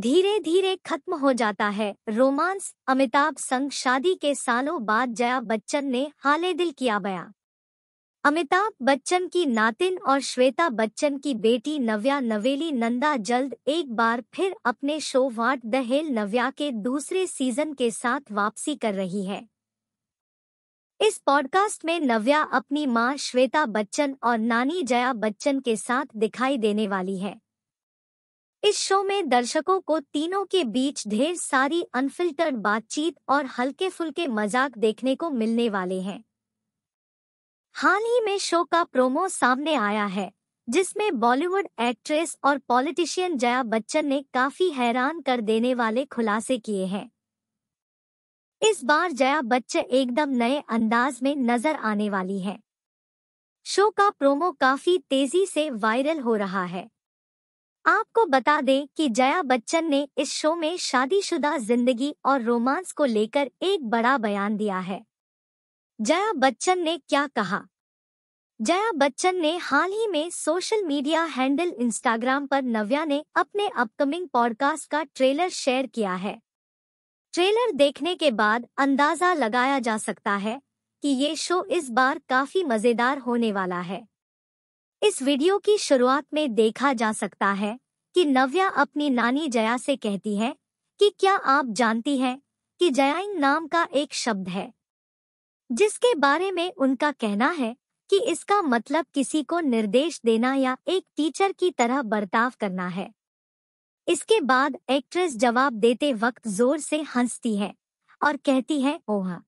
धीरे धीरे खत्म हो जाता है रोमांस अमिताभ संग शादी के सालों बाद जया बच्चन ने हाले दिल किया बया अमिताभ बच्चन की नातिन और श्वेता बच्चन की बेटी नव्या नवेली नंदा जल्द एक बार फिर अपने show what the hell Navya के दूसरे सीजन के साथ वापसी कर रही है इस पॉडकास्ट में नव्या अपनी मां श्वेता बच्चन और नानी जया बच्चन के साथ दिखाई देने वाली है इस शो में दर्शकों को तीनों के बीच ढेर सारी अनफिल्टर्ड बातचीत और हल्के फुल्के मजाक देखने को मिलने वाले हैं हाल ही में शो का प्रोमो सामने आया है जिसमें बॉलीवुड एक्ट्रेस और पॉलिटिशियन जया बच्चन ने काफी हैरान कर देने वाले खुलासे किए हैं इस बार जया बच्चन एकदम नए अंदाज में नजर आने वाली है शो का प्रोमो काफी तेजी से वायरल हो रहा है आपको बता दें कि जया बच्चन ने इस शो में शादीशुदा जिंदगी और रोमांस को लेकर एक बड़ा बयान दिया है जया बच्चन ने क्या कहा जया बच्चन ने हाल ही में सोशल मीडिया हैंडल इंस्टाग्राम पर नव्या ने अपने अपकमिंग पॉडकास्ट का ट्रेलर शेयर किया है ट्रेलर देखने के बाद अंदाजा लगाया जा सकता है कि ये शो इस बार काफी मजेदार होने वाला है इस वीडियो की शुरुआत में देखा जा सकता है कि नव्या अपनी नानी जया से कहती है कि क्या आप जानती हैं कि जयाइंग नाम का एक शब्द है जिसके बारे में उनका कहना है कि इसका मतलब किसी को निर्देश देना या एक टीचर की तरह बर्ताव करना है इसके बाद एक्ट्रेस जवाब देते वक्त जोर से हंसती है और कहती है ओहा